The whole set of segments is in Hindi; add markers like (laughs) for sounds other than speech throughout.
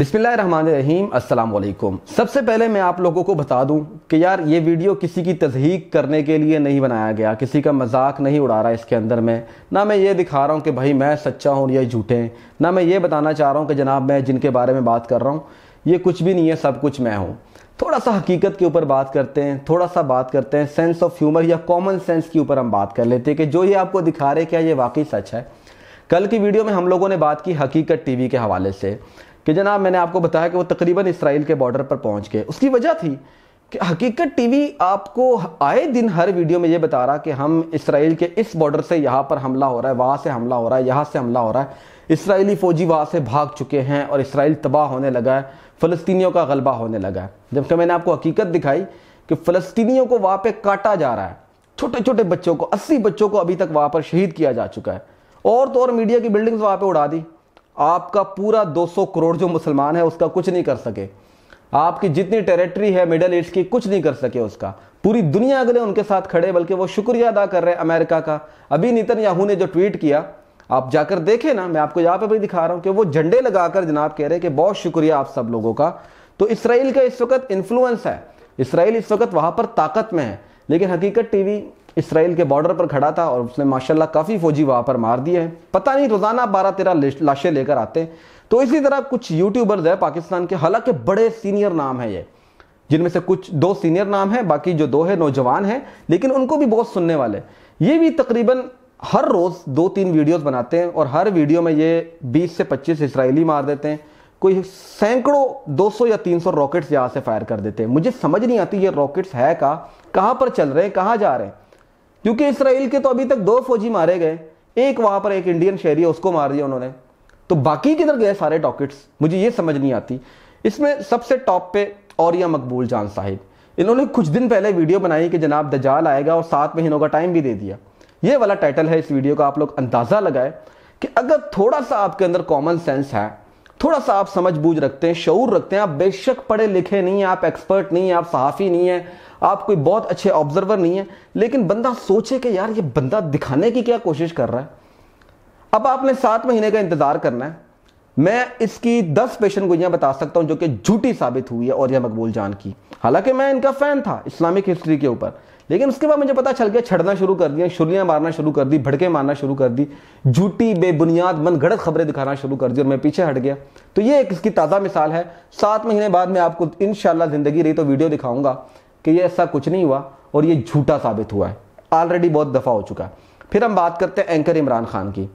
अस्सलाम वालेकुम सबसे पहले मैं आप लोगों को बता दूं कि यार ये वीडियो किसी की तजहीक करने के लिए नहीं बनाया गया किसी का मजाक नहीं उड़ा रहा इसके अंदर मैं ना मैं ये दिखा रहा हूँ कि भाई मैं सच्चा हूँ या झूठे हैं ना मैं ये बताना चाह रहा हूँ कि जनाब मैं जिनके बारे में बात कर रहा हूँ ये कुछ भी नहीं है सब कुछ मैं हूँ थोड़ा सा हकीकत के ऊपर बात करते हैं थोड़ा सा बात करते हैं सेंस ऑफ ह्यूमर या कॉमन सेंस के ऊपर हम बात कर लेते हैं कि जो ये आपको दिखा रहे क्या ये वाकई सच है कल की वीडियो में हम लोगों ने बात की हकीकत टीवी के हवाले से कि जनाब मैंने आपको बताया कि वो तकरीबन इसराइल के बॉर्डर पर पहुंच गए उसकी वजह थी कि हकीकत टीवी आपको आए दिन हर वीडियो में ये बता रहा कि हम इसराइल के इस बॉर्डर से यहाँ पर हमला हो रहा है वहाँ से हमला हो रहा है यहाँ से हमला हो रहा है इसराइली फ़ौजी वहाँ से भाग चुके हैं और इसराइल तबाह होने लगा है फ़लस्तियों का गलबा होने लगा है जबकि मैंने आपको हकीकत दिखाई कि फ़लस्तियों को वहाँ पर काटा जा रहा है छोटे छोटे बच्चों को अस्सी बच्चों को अभी तक वहाँ पर शहीद किया जा चुका है और तो और मीडिया की बिल्डिंग्स वहाँ पर उड़ा दी आपका पूरा 200 करोड़ जो मुसलमान है उसका कुछ नहीं कर सके आपकी जितनी टेरिटरी है मिडल ईस्ट की कुछ नहीं कर सके उसका पूरी दुनिया अगले उनके साथ खड़े बल्कि वो शुक्रिया अदा कर रहे हैं अमेरिका का अभी नितन याहू ने जो ट्वीट किया आप जाकर देखें ना मैं आपको यहाँ पर भी दिखा रहा हूँ कि वो झंडे लगाकर जनाब कह रहे हैं कि बहुत शुक्रिया आप सब लोगों का तो इसराइल का इस वक्त इन्फ्लुएंस है इसराइल इस वक्त वहाँ पर ताकत में है लेकिन हकीकत टीवी इसराइल के बॉर्डर पर खड़ा था और उसने माशाल्लाह काफ़ी फौजी वहाँ पर मार दिए हैं पता नहीं रोज़ाना बारह तेरह लाशें लेकर आते तो इसी तरह कुछ यूट्यूबर्स है पाकिस्तान के हालांकि बड़े सीनियर नाम है ये जिनमें से कुछ दो सीनियर नाम हैं बाकी जो दो है नौजवान हैं लेकिन उनको भी बहुत सुनने वाले ये भी तकरीबन हर रोज़ दो तीन वीडियोस बनाते हैं और हर वीडियो में ये 20 से 25 इसराइली मार देते हैं कोई सैकड़ों 200 या 300 रॉकेट्स यहाँ से फायर कर देते हैं मुझे समझ नहीं आती ये रॉकेट्स है का कहाँ पर चल रहे हैं कहाँ जा रहे हैं क्योंकि इसराइल के तो अभी तक दो फौजी मारे गए एक वहां पर एक इंडियन शहरी है उसको मार दिया उन्होंने तो बाकी किधर गए सारे टॉकेट्स मुझे ये समझ नहीं आती इसमें सबसे टॉप पे और मकबूल जान साहिब इन्होंने कुछ दिन पहले वीडियो बनाई कि जनाब दजाल आएगा और सात महीनों का टाइम भी दे दिया ये वाला टाइटल है इस वीडियो का आप लोग अंदाज़ा लगाए कि अगर थोड़ा सा आपके अंदर कॉमन सेंस है थोड़ा सा आप समझ बूझ रखते हैं शौर रखते हैं आप बेशक पढ़े लिखे नहीं हैं आप एक्सपर्ट नहीं हैं आप सहाफ़ी नहीं हैं आप कोई बहुत अच्छे ऑब्जर्वर नहीं है लेकिन बंदा सोचे कि यार ये बंदा दिखाने की क्या कोशिश कर रहा है अब आपने सात महीने का इंतज़ार करना है मैं इसकी दस पेशन गोइयाँ बता सकता हूं जो कि झूठी साबित हुई है और यह मकबूल जान की हालांकि मैं इनका फ़ैन था इस्लामिक हिस्ट्री के ऊपर लेकिन उसके बाद मुझे पता चल गया छड़ना शुरू कर दिया शुरियां मारना शुरू कर दी भड़के मारना शुरू कर दी झूठी बेबुनियाद मन गड़त खबरें दिखाना शुरू कर दी और मैं पीछे हट गया तो ये एक इसकी ताज़ा मिसाल है सात महीने बाद में आपको इन ज़िंदगी रही तो वीडियो दिखाऊंगा कि ये ऐसा कुछ नहीं हुआ और ये झूठा साबित हुआ है ऑलरेडी बहुत दफ़ा हो चुका है फिर हम बात करते हैं एंकर इमरान खान की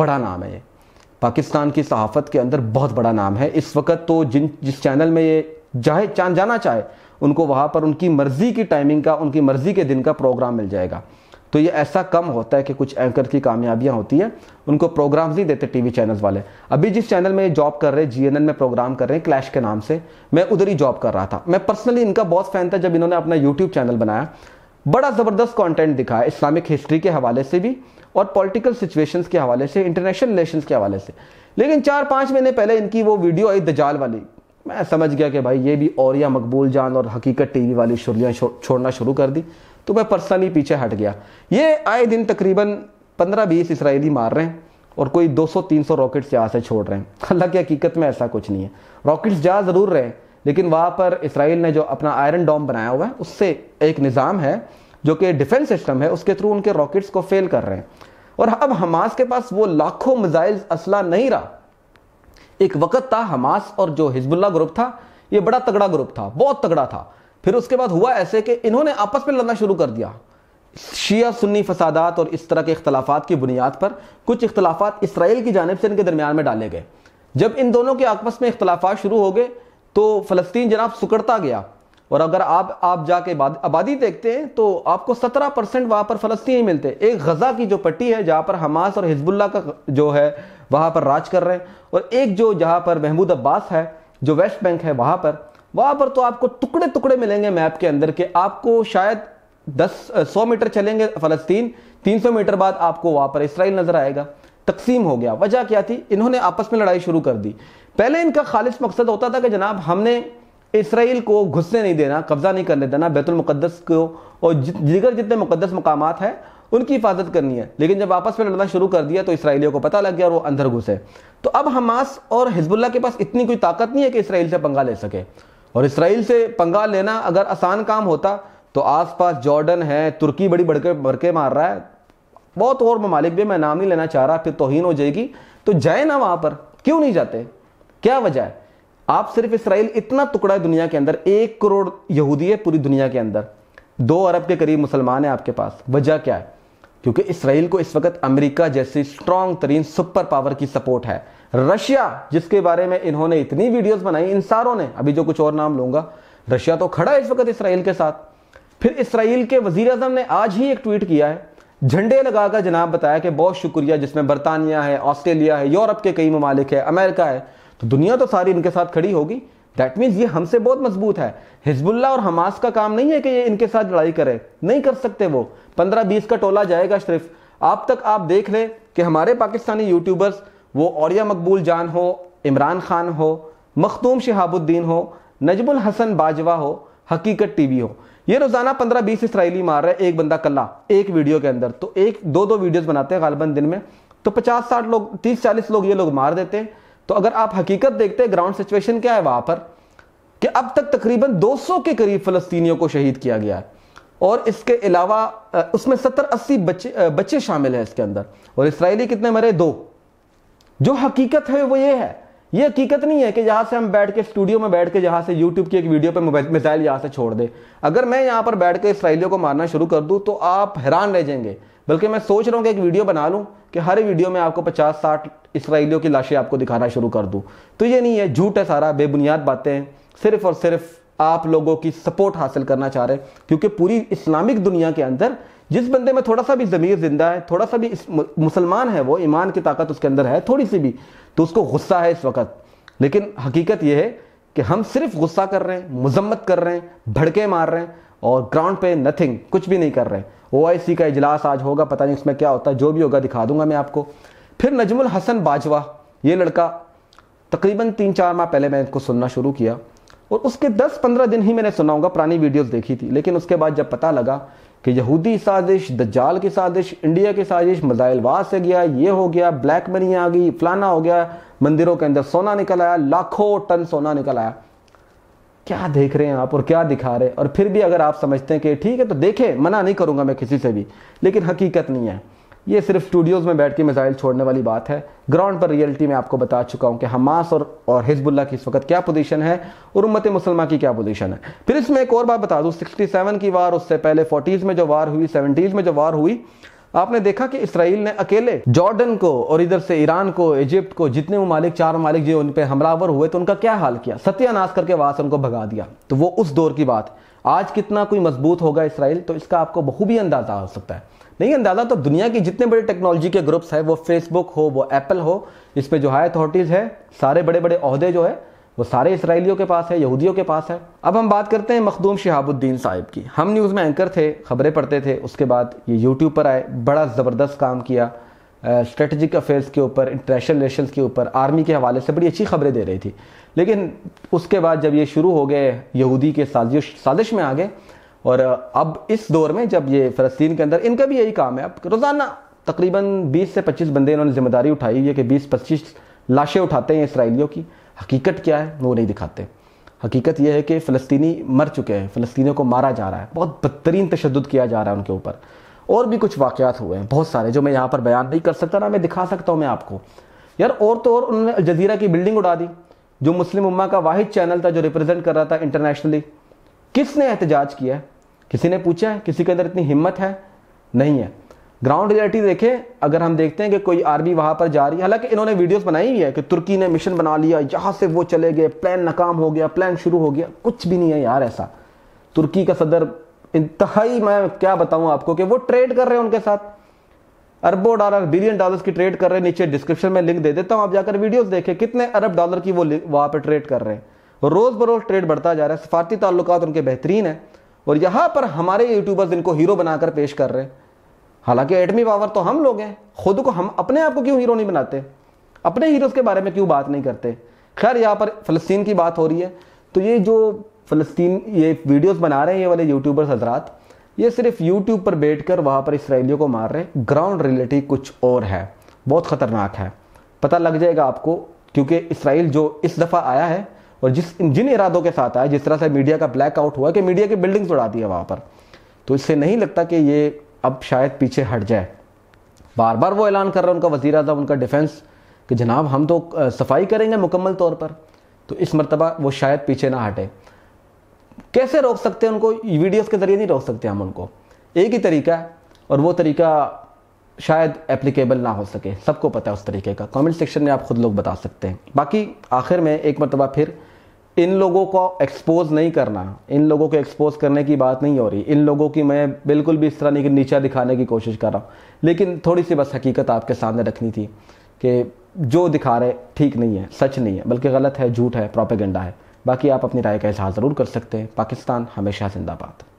बड़ा नाम है ये पाकिस्तान की सहाफ़त के अंदर बहुत बड़ा नाम है इस वक्त तो जिन जिस चैनल में ये चाहे जाना चाहे उनको वहाँ पर उनकी मर्ज़ी की टाइमिंग का उनकी मर्ज़ी के दिन का प्रोग्राम मिल जाएगा तो ये ऐसा कम होता है कि कुछ एंकर की कामयाबियां होती है उनको प्रोग्राम्स नहीं देते टीवी चैनल्स वाले अभी जिस चैनल में जॉब कर रहे हैं जी में प्रोग्राम कर रहे हैं क्लैश के नाम से मैं उधर ही जॉब कर रहा था मैं पर्सनली इनका बहुत फैन था जब इन्होंने अपना यूट्यूब चैनल बनाया बड़ा ज़बरदस्त कॉन्टेंट दिखाया इस्लामिक हिस्ट्री के हवाले से भी और पॉलिटिकल सिचुएशंस के हवाले से इंटरनेशनल रिलेशन के हवाले से लेकिन चार पाँच महीने पहले इनकी वो वीडियो आई दजाल वाली मैं समझ गया कि भाई ये भी औरिया मकबूल जान और हकीकत टीवी वाली शुरियाँ छोड़ना शुरू कर दी तो मैं पर्सनली पीछे हट गया ये आए दिन तकरीबन पंद्रह बीस इसराइली मार रहे हैं और कोई 200-300 रॉकेट्स यहाँ से छोड़ रहे हैं (laughs) हालांकि हकीकत में ऐसा कुछ नहीं है रॉकेट्स जा ज़रूर रहे लेकिन वहाँ पर इसराइल ने जो अपना आयरन डॉम बनाया हुआ है उससे एक निज़ाम है जो कि डिफेंस सिस्टम है उसके थ्रू उनके रॉकेट्स को फेल कर रहे हैं और अब हमास के पास वो लाखों मिजाइल असला नहीं रहा एक वक्त था हमास और जो हिजबुल्ला ग्रुप था ये बड़ा तगड़ा ग्रुप था बहुत तगड़ा था फिर उसके बाद हुआ ऐसे कि इन्होंने आपस में लड़ना शुरू कर दिया शिया सुन्नी फसादात और इस तरह के इख्तलाफात की बुनियाद पर कुछ इख्तलाफात इसराइल की जानब से इनके दरमियान में डाले गए जब इन दोनों के आपस में इख्तलाफात शुरू हो गए तो फ़लस्तीन जनाब सुकड़ता गया और अगर आप आप जाके आबादी देखते हैं तो आपको 17 परसेंट वहाँ पर फलस्ती मिलते हैं एक गज़ा की जो पट्टी है जहाँ पर हमास और हिजबुल्ला का जो है वहाँ पर राज कर रहे हैं और एक जो जहाँ पर महमूद अब्बास है जो वेस्ट बैंक है वहाँ पर वहां पर तो आपको टुकड़े टुकड़े मिलेंगे मैप के अंदर के आपको शायद दस सौ मीटर चलेंगे फ़लस्तीन तीन सौ मीटर बाद आपको वहां पर इसराइल नज़र आएगा तकसीम हो गया वजह क्या थी इन्होंने आपस में लड़ाई शुरू कर दी पहले इनका खालिश मकसद होता था कि जनाब हमने इसराइल को घुसने नहीं देना कब्ज़ा नहीं करने देना बैतुलमुकदस को और जिगर जितने मुकदस मकाम है उनकी हिफाजत करनी है लेकिन जब आपस में लड़ना शुरू कर दिया तो इसराइलियों को पता लग गया और वो अंदर घुसे तो अब हमास और हिजबुल्ला के पास इतनी कोई ताकत नहीं है कि इसराइल से पंगा ले सके और इसराइल से पंगा लेना अगर आसान काम होता तो आसपास जॉर्डन है तुर्की बड़ी बढ़कर भरके मार रहा है बहुत और ममालिक भी मैं नाम नहीं लेना चाह रहा फिर तोहन हो जाएगी तो जाए ना वहाँ पर क्यों नहीं जाते क्या वजह है आप सिर्फ इसराइल इतना टुकड़ा है दुनिया के अंदर एक करोड़ यहूदी है पूरी दुनिया के अंदर दो अरब के करीब मुसलमान है आपके पास वजह क्या है क्योंकि इसराइल को इस वक्त अमेरिका जैसी स्ट्रांग तरीन सुपर पावर की सपोर्ट है रशिया जिसके बारे में इन्होंने इतनी वीडियोस बनाई इन सारों ने अभी जो कुछ और नाम लूंगा रशिया तो खड़ा इस वक्त इसराइल के साथ फिर इसराइल के वजीर अजम ने आज ही एक ट्वीट किया है झंडे लगाकर जनाब बताया कि बहुत शुक्रिया जिसमें बरतानिया है ऑस्ट्रेलिया है यूरोप के कई ममालिक है अमेरिका है तो दुनिया तो सारी इनके साथ खड़ी होगी दैट मीन्स ये हमसे बहुत मजबूत है हिजबुल्ला और हमास का काम नहीं है कि ये इनके साथ लड़ाई करे नहीं कर सकते वो पंद्रह बीस का टोला जाएगा सिर्फ आप तक आप देख लें कि हमारे पाकिस्तानी यूट्यूबर्स वो औरिया मकबूल जान हो इमरान खान हो मखतूम शहाबुद्दीन हो नजमुल हसन बाजवा हो हकीकत टीवी हो ये रोजाना पंद्रह बीस इसराइली मार रहा है एक बंदा कल्ला एक वीडियो के अंदर तो एक दो दो वीडियोस बनाते हैं गालबन दिन में तो पचास साठ लोग तीस चालीस लोग ये लोग मार देते हैं तो अगर आप हकीकत देखते हैं ग्राउंड सिचुएशन क्या है वहां पर कि अब तक तकरीबन 200 के करीब फलस्तीनियों को शहीद किया गया है और इसके अलावा उसमें सत्तर अस्सी बच्चे बच्चे शामिल हैं इसके अंदर और इसराइली कितने मरे दो जो हकीकत है वो ये है ये हकीकत नहीं है कि यहां से हम बैठ के स्टूडियो में बैठ के यहां से यूट्यूब की एक वीडियो पर मिसाइल यहां से छोड़ दे अगर मैं यहां पर बैठ के इसराइलियों को मारना शुरू कर दू तो आप हैरान रह जाएंगे बल्कि मैं सोच रहा हूँ कि एक वीडियो बना लूँ कि हर वीडियो में आपको पचास साठ इसराइलियों की लाशें आपको दिखाना शुरू कर दूँ तो ये नहीं है झूठ है सारा बेबुनियाद बातें हैं सिर्फ और सिर्फ आप लोगों की सपोर्ट हासिल करना चाह रहे हैं क्योंकि पूरी इस्लामिक दुनिया के अंदर जिस बंदे में थोड़ा सा भी ज़मीर जिंदा है थोड़ा सा भी मुसलमान है वो ईमान की ताकत उसके अंदर है थोड़ी सी भी तो उसको गुस्सा है इस वक्त लेकिन हकीकत यह है कि हम सिर्फ गुस्सा कर रहे हैं मजम्मत कर रहे हैं भड़के मार रहे हैं और ग्राउंड पे नथिंग कुछ भी नहीं कर रहे हैं ओ का इजलास आज होगा पता नहीं उसमें क्या होता है जो भी होगा दिखा दूंगा मैं आपको फिर नजमुल हसन बाजवा ये लड़का तकरीबन तीन चार माह पहले मैं इनको सुनना शुरू किया और उसके 10-15 दिन ही मैंने सुना होगा पुरानी वीडियोस देखी थी लेकिन उसके बाद जब पता लगा कि यहूदी साजिश दज्जाल की साजिश इंडिया की साजिश मजाइलवास से गया ये हो गया ब्लैक मनी आ गई फलाना हो गया मंदिरों के अंदर सोना निकल आया लाखों टन सोना निकल आया क्या देख रहे हैं आप और क्या दिखा रहे हैं और फिर भी अगर आप समझते हैं कि ठीक है तो देखें मना नहीं करूंगा मैं किसी से भी लेकिन हकीकत नहीं है ये सिर्फ स्टूडियोज़ में बैठ के मिसाइल छोड़ने वाली बात है ग्राउंड पर रियलिटी में आपको बता चुका हूँ कि हमास और और हिजबुल्ला की इस वक्त क्या पोजीशन है और उम्मत मुसलमा की क्या पोजीशन है फिर इसमें एक और बात बता दूँ 67 की वार उससे पहले 40s में जो वार हुई 70s में जो वार हुई आपने देखा कि इसराइल ने अकेले जॉर्डन को और इधर से ईरान को इजिप्ट को जितने मालिक चार मालिक जो उन पर हमलावर हुए तो उनका क्या हाल किया सत्यानाश करके वहां से उनको भगा दिया तो वो उस दौर की बात आज कितना कोई मजबूत होगा इसराइल तो इसका आपको बखूबी अंदाजा हो सकता है नहीं अंदाजा तो दुनिया की जितने बड़े टेक्नोलॉजी के ग्रुप्स है वो फेसबुक हो वो एप्पल हो इस पर जो हाई अथॉरिटीज़ है सारे बड़े बड़े अहदे जो है वो सारे इसराइलियों के पास है यहूदियों के पास है अब हम बात करते हैं मखदूम शहाबुद्दीन साहिब की हम न्यूज़ में एंकर थे खबरें पढ़ते थे उसके बाद ये यूट्यूब पर आए बड़ा ज़बरदस्त काम किया स्ट्रेटजिक अफेयर्स के ऊपर इंटरनेशनल रिलेशन के ऊपर आर्मी के हवाले से बड़ी अच्छी खबरें दे रही थी लेकिन उसके बाद जब ये शुरू हो गए यहूदी के साजिश साजिश में आ गए और अब इस दौर में जब ये फ़लस्तीन के अंदर इनका भी यही काम है अब रोज़ाना तकरीबन 20 से 25 बंदे इन्होंने जिम्मेदारी उठाई है कि 20-25 लाशें उठाते हैं इसराइलियों की हकीकत क्या है वो नहीं दिखाते हकीकत यह है कि फ़लस्तनी मर चुके हैं फ़लस्तियों को मारा जा रहा है बहुत बदतरीन तशद किया जा रहा है उनके ऊपर और भी कुछ वाक़ात हुए हैं बहुत सारे जो मैं यहाँ पर बयान नहीं कर सकता ना मैं दिखा सकता हूँ मैं आपको यार और तो और उन्होंने जजीरा की बिल्डिंग उड़ा दी जो मुस्लिम उम्मा का वाहिद चैनल था जो रिप्रेजेंट कर रहा था इंटरनेशनली किसने एहतजाज किया है किसी ने पूछा है किसी के अंदर इतनी हिम्मत है नहीं है ग्राउंड रियलिटी देखें अगर हम देखते हैं कि कोई आर्मी वहाँ पर जा रही है हालांकि इन्होंने वीडियोस बनाई हुई है कि तुर्की ने मिशन बना लिया यहाँ से वो चले गए प्लान नाकाम हो गया प्लान शुरू हो गया कुछ भी नहीं है यार ऐसा तुर्की का सदर इंतहाई मैं क्या बताऊँ आपको कि वो ट्रेड कर रहे हैं उनके साथ अरबों डॉलर बिलियन डॉलर की ट्रेड कर रहे हैं नीचे डिस्क्रिप्शन में लिंक दे देता हूँ आप जाकर वीडियोज देखें कितने अरब डॉलर की वो वहाँ पर ट्रेड कर रहे हैं रोज़ बरोज़ ट्रेड बढ़ता जा रहा है सफारती ताल्लुक उनके बेहतरीन है और यहाँ पर हमारे यूट्यूबर्स इनको हीरो बनाकर पेश कर रहे हैं हालांकि एटमी पावर तो हम लोग हैं खुद को हम अपने आप को क्यों हीरो नहीं बनाते अपने हीरोज के बारे में क्यों बात नहीं करते खैर यहाँ पर फ़लस्तीन की बात हो रही है तो ये जो फ़लस्तीन ये वीडियोस बना रहे हैं ये वाले यूट्यूबर्स हजरात ये सिर्फ यूट्यूब पर बैठ कर वहाँ पर इसराइलियों को मार रहे हैं ग्राउंड रियलिटी कुछ और है बहुत ख़तरनाक है पता लग जाएगा आपको क्योंकि इसराइल जो इस दफ़ा आया है और जिस जिन इरादों के साथ आया जिस तरह से मीडिया का ब्लैकआउट हुआ कि मीडिया की बिल्डिंग्स उड़ा दी है वहाँ पर तो इससे नहीं लगता कि ये अब शायद पीछे हट जाए बार बार वो ऐलान कर रहा है उनका वजीर अजम उनका डिफेंस कि जनाब हम तो सफाई करेंगे मुकम्मल तौर पर तो इस मरतबा वो शायद पीछे ना हटे कैसे रोक सकते हैं उनको वीडियोस के ज़रिए नहीं रोक सकते हम उनको एक ही तरीका है और वो तरीका शायद एप्लीकेबल ना हो सके सबको पता है उस तरीके का कमेंट सेक्शन में आप खुद लोग बता सकते हैं बाकी आखिर में एक मरतबा फिर इन लोगों को एक्सपोज नहीं करना इन लोगों को एक्सपोज करने की बात नहीं हो रही इन लोगों की मैं बिल्कुल भी इस तरह नहीं नीचा दिखाने की कोशिश कर रहा हूँ लेकिन थोड़ी सी बस हकीकत आपके सामने रखनी थी कि जो दिखा रहे ठीक नहीं है सच नहीं है बल्कि गलत है झूठ है प्रोपेगेंडा है बाकी आप अपनी राय का इजहार ज़रूर कर सकते हैं पाकिस्तान हमेशा जिंदाबाद